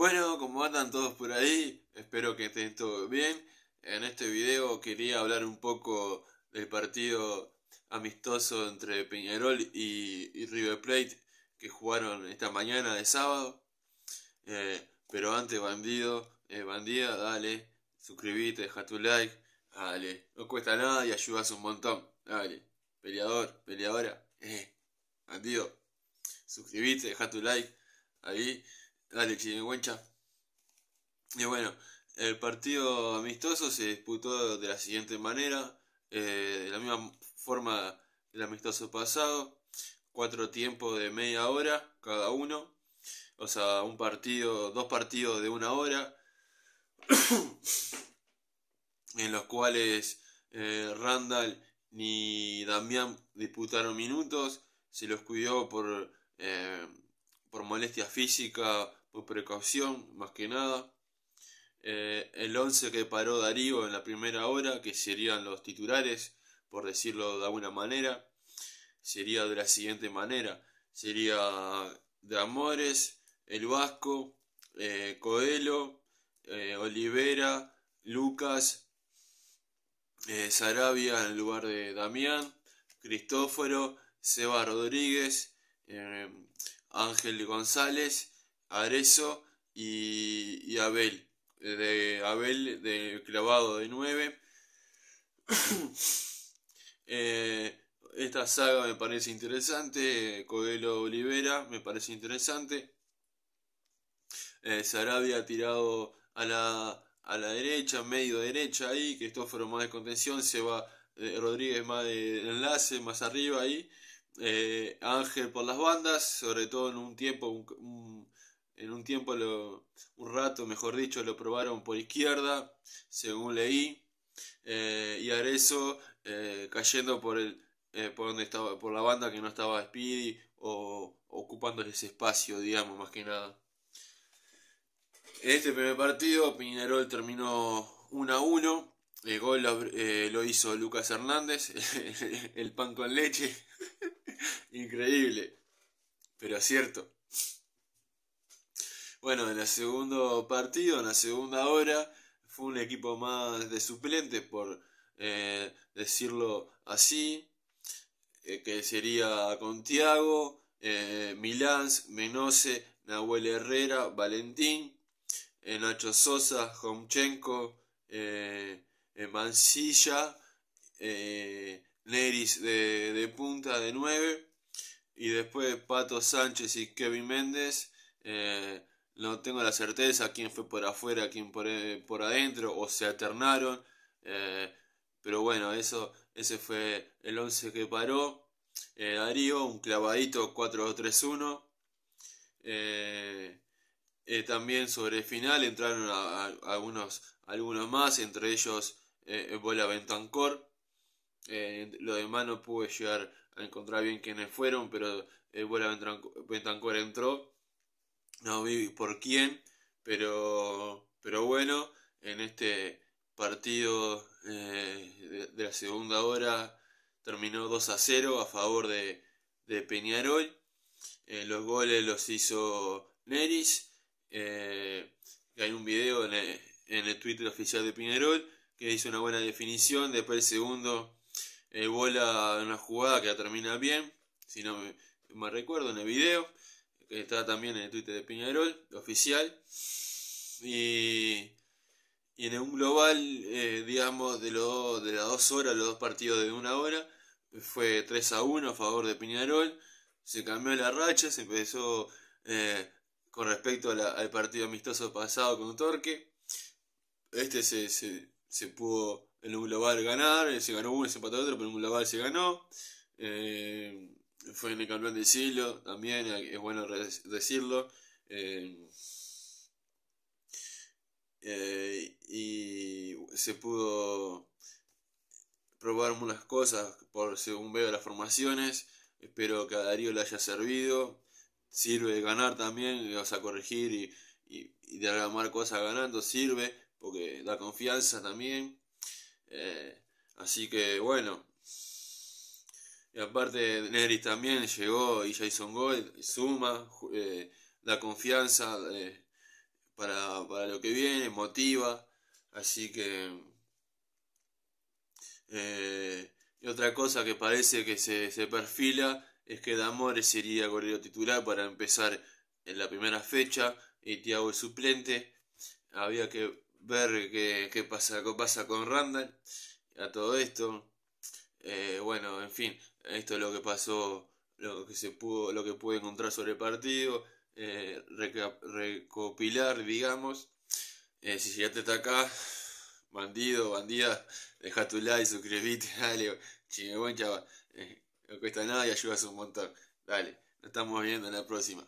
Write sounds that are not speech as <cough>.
Bueno, como andan todos por ahí, espero que estén todo bien. En este video quería hablar un poco del partido amistoso entre Peñarol y, River Plate que jugaron esta mañana de sábado. Eh, pero antes, bandido, eh, bandida, dale, suscribite, deja tu like, dale, no cuesta nada y ayudas un montón, dale, peleador, peleadora, eh, bandido, suscribite, deja tu like, ahí. Alexis Wencha. Y bueno, el partido amistoso se disputó de la siguiente manera, eh, de la misma forma el amistoso pasado, cuatro tiempos de media hora cada uno, o sea, un partido, dos partidos de una hora, <coughs> en los cuales eh, Randall ni Damián disputaron minutos, se los cuidó por, eh, por molestia física por precaución más que nada. Eh, el once que paró Darío en la primera hora, que serían los titulares, por decirlo de alguna manera, sería de la siguiente manera. Sería de Amores, El Vasco, eh, Coelho, eh, Olivera, Lucas, Sarabia en lugar de Damián, Cristóforo, Seba Rodríguez, Ángel González Arezo y, Abel. Eh, de Abel de clavado de 9. <coughs> Eh, esta saga me parece interesante. Coelho Olivera me parece interesante. Eh, Sarabia tirado a la, a la derecha, medio derecha ahí. fueron más de contención. Se va Rodríguez más de enlace, más arriba ahí. Ángel por las bandas, sobre todo en un tiempo, un, en un tiempo, un rato, mejor dicho, lo probaron por izquierda, según leí, eh, y Arezo eh, cayendo por el eh, por donde estaba por la banda que no estaba Speedy o ocupando ese espacio, digamos, más que nada. En este primer partido Piñarol terminó 1 a 1. El gol lo, hizo Lucas Hernández, <laughs> el pan con leche. <laughs> Increíble, pero cierto. Bueno, en el segundo partido, en la segunda hora, fue un equipo más de suplentes, por eh, decirlo así, eh, que sería con Tiago, eh, Milán, Menose, Nahuel Herrera, Valentín, Nacho Sosa, Homchenko, Mancilla, Neris de, de punta de 9 y después Pato Sánchez y Kevin Méndez eh, no tengo la certeza quién fue por afuera, quién por, eh, por adentro, o se alternaron. Eh, pero bueno, eso, ese fue el 11 que paró. Eh, Darío, un clavadito 4-3-1. también sobre el final entraron algunos, algunos más, entre ellos Bola Bentancor. lo demás no pude llegar a encontrar bien quiénes fueron, pero Bola Bentancor entró no vi por quién, pero, pero bueno, en este partido eh, de, la segunda hora terminó 2 a 0 a favor de, Peñarol. Eh, los goles los hizo Neris. Eh, hay un video en el, Twitter oficial de Peñarol que hizo una buena definición. Después el segundo bola una jugada que la termina bien, si no me recuerdo en el video que está también en el Twitter de Piñarol, oficial. Y, y en un global, eh, digamos, de, de las dos horas, los dos partidos de una hora, fue 3 a 1 a favor de Piñarol. Se cambió la racha, se empezó eh, con respecto al partido amistoso pasado con Torque. Este se, pudo en un global ganar, se ganó uno, se empató otro, pero en un global se ganó. Eh, fue en el campeón del siglo, también es bueno decirlo. Eh, eh, y se pudo probar muchas cosas por según veo las formaciones. Espero que a Darío le haya servido. Sirve de ganar también, vas a corregir y, y, y derramar cosas ganando, sirve porque da confianza también. Eh, así que bueno, y aparte, Neri también llegó y Jason Gold suma, eh, da confianza eh, para, para, lo que viene, motiva. Así que. Eh, y otra cosa que parece que se, perfila es que Damores sería golero titular para empezar en la primera fecha y Thiago el suplente. Había que ver qué, qué pasa, qué pasa con Randall a todo esto. Eh, bueno, en fin, esto es lo que pasó, lo que se pudo, lo que pude encontrar sobre el partido, eh, recopilar, digamos. Eh, si ya te está acá, bandido, bandida, deja tu like, suscríbete, <laughs> dale, chingue buen chaval. no cuesta nada y ayudas un montón. Dale, nos estamos viendo en la próxima.